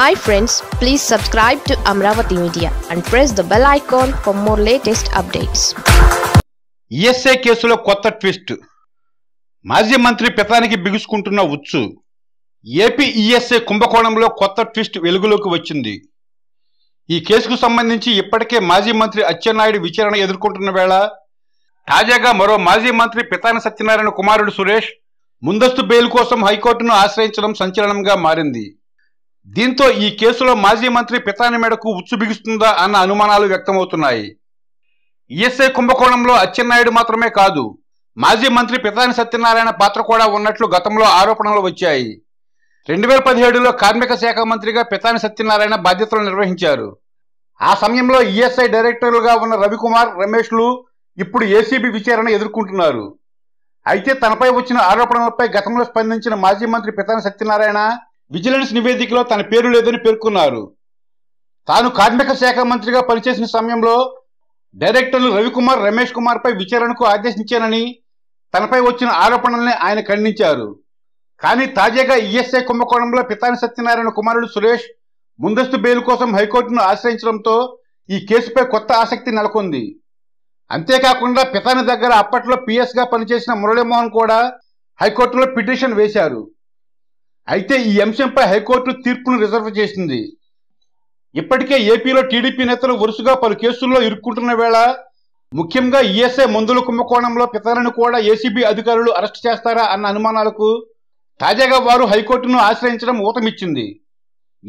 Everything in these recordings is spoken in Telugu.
hi friends please subscribe to Amaravati media and press the bell icon for more latest updates SI కేసులో కొత్త ట్విస్ట్ మాజీ మంత్రి పితానికి బిగుసుకుంటున్న ఉచ్చు ఏపీ ఈఎస్ఐ e కుంభకోణంలో కొత్త ట్విస్ట్ వెలుగులోకి వచ్చింది ఈ కేసుకు సంబంధించి ఇప్పటికే మాజీ మంత్రి అచ్చెన్నాయుడు విచారణ ఎదుర్కొంటున్న వేళ తాజాగా మరో మాజీ మంత్రి పితాని సత్యనారాయణ కుమారుడు సురేష్ ముందస్తు బెయిల్ కోసం హైకోర్టును ఆశ్రయించడం సంచలనంగా మారింది దీంతో ఈ కేసులో మాజీ మంత్రి పితాని మేడకు ఉచ్చు బిగుస్తుందా అన్న అనుమానాలు వ్యక్తమవుతున్నాయి ఈఎస్ఐ కుంభకోణంలో అచ్చెన్నాయుడు మాత్రమే కాదు మాజీ మంత్రి పితాని సత్యనారాయణ పాత్ర కూడా ఉన్నట్లు గతంలో ఆరోపణలు వచ్చాయి రెండు వేల పదిహేడులో కార్మిక శాఖ మంత్రిగా పితాని సత్యనారాయణ బాధ్యతలు నిర్వహించారు ఆ సమయంలో ఈఎస్ఐ డైరెక్టర్లుగా ఉన్న రవికుమార్ రమేష్లు ఇప్పుడు ఏసీబీ విచారణ ఎదుర్కొంటున్నారు అయితే తనపై వచ్చిన ఆరోపణలపై గతంలో స్పందించిన మాజీ మంత్రి పితాని సత్యనారాయణ విజిలెన్స్ నివేదికలో తన పేరు లేదని పేర్కొన్నారు తాను కార్మిక శాఖ మంత్రిగా పనిచేసిన సమయంలో డైరెక్టర్లు రవికుమార్ రమేష్ కుమార్పై విచారణకు ఆదేశించానని తనపై వచ్చిన ఆరోపణల్ని ఆయన ఖండించారు కానీ తాజాగా ఈఎస్ఐ కుంభకోణంలో పితాని సత్యనారాయణ కుమారుడు సురేష్ ముందస్తు బెయిల్ కోసం హైకోర్టును ఆశ్రయించడంతో ఈ కేసుపై కొత్త ఆసక్తి నెలకొంది అంతేకాకుండా పితాని దగ్గర అప్పట్లో పిఎస్గా పనిచేసిన మురళీమోహన్ కూడా హైకోర్టులో పిటిషన్ వేశారు అయితే ఈ అంశంపై హైకోర్టు తీర్పును రిజర్వ్ చేసింది ఇప్పటికే ఏపీలో టీడీపీ నేతలు వరుసగా పలు కేసుల్లో ఇరుక్కుంటున్న వేళ ముఖ్యంగా ఈఎస్ఐ మందుల కుంభకోణంలో పితలను కూడా ఏసీబీ అధికారులు అరెస్ట్ చేస్తారా అన్న అనుమానాలకు తాజాగా వారు హైకోర్టును ఆశ్రయించడం ఊతమిచ్చింది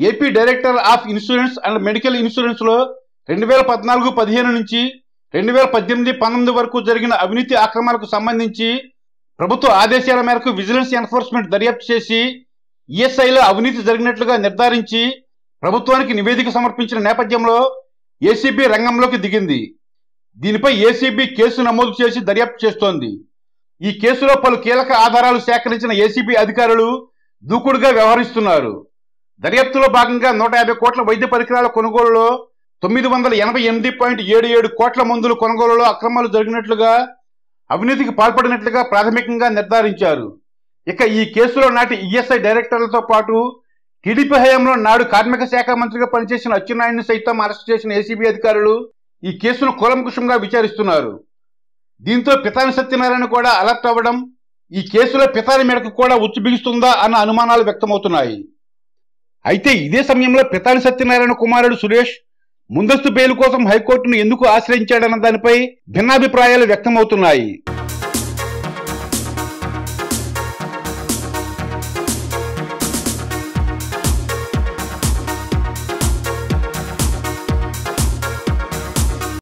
AP director of insurance and medical ఇన్సూరెన్స్లో రెండు వేల పద్నాలుగు పదిహేను నుంచి రెండు వేల పద్దెనిమిది పంతొమ్మిది వరకు జరిగిన అవినీతి అక్రమాలకు సంబంధించి ప్రభుత్వ ఆదేశాల మేరకు విజిలెన్స్ ఎన్ఫోర్స్మెంట్ దర్యాప్తు చేసి ఈఎస్ఐలో అవినీతి జరిగినట్లుగా నిర్ధారించి ప్రభుత్వానికి నివేదిక సమర్పించిన నేపథ్యంలో ఏసీబీ రంగంలోకి దిగింది దీనిపై ఏసీబీ కేసు నమోదు చేసి దర్యాప్తు చేస్తోంది ఈ కేసులో పలు కీలక ఆధారాలు సేకరించిన ఏసీబీ అధికారులు దూకుడుగా వ్యవహరిస్తున్నారు దర్యాప్తులో భాగంగా నూట యాభై కోట్ల వైద్య పరికరాల కొనుగోలులో తొమ్మిది వందల ఎనభై ఎనిమిది పాయింట్ ఏడు ఏడు కోట్ల మందుల కొనుగోలులో అక్రమాలు జరిగినట్లుగా అవినీతికి పాల్పడినట్లుగా ప్రాథమికంగా నిర్ధారించారు ఇక ఈ కేసులో నాటి ఈఎస్ఐ e డైరెక్టర్లతో పాటు టీడీపీ హయాంలో నాడు కార్మిక శాఖ మంత్రిగా పనిచేసిన అచ్చెన్నాయుడిని సైతం అరెస్ట్ చేసిన ఏసీబీ అధికారులు ఈ కేసును కూలంకుషంగా విచారిస్తున్నారు దీంతో పితాని సత్యనారాయణ కూడా అలర్ట్ అవ్వడం ఈ కేసులో పితాని మేడకు కూడా ఉచ్చు బిగుస్తుందా అన్న అనుమానాలు వ్యక్తమవుతున్నాయి అయితే ఇదే సమయంలో పితాని సత్యనారాయణ కుమారుడు సురేష్ ముందస్తు బెయిల్ కోసం హైకోర్టును ఎందుకు ఆశ్రయించాడన్న దానిపై భిన్నాభిప్రాయాలు వ్యక్తమవుతున్నాయి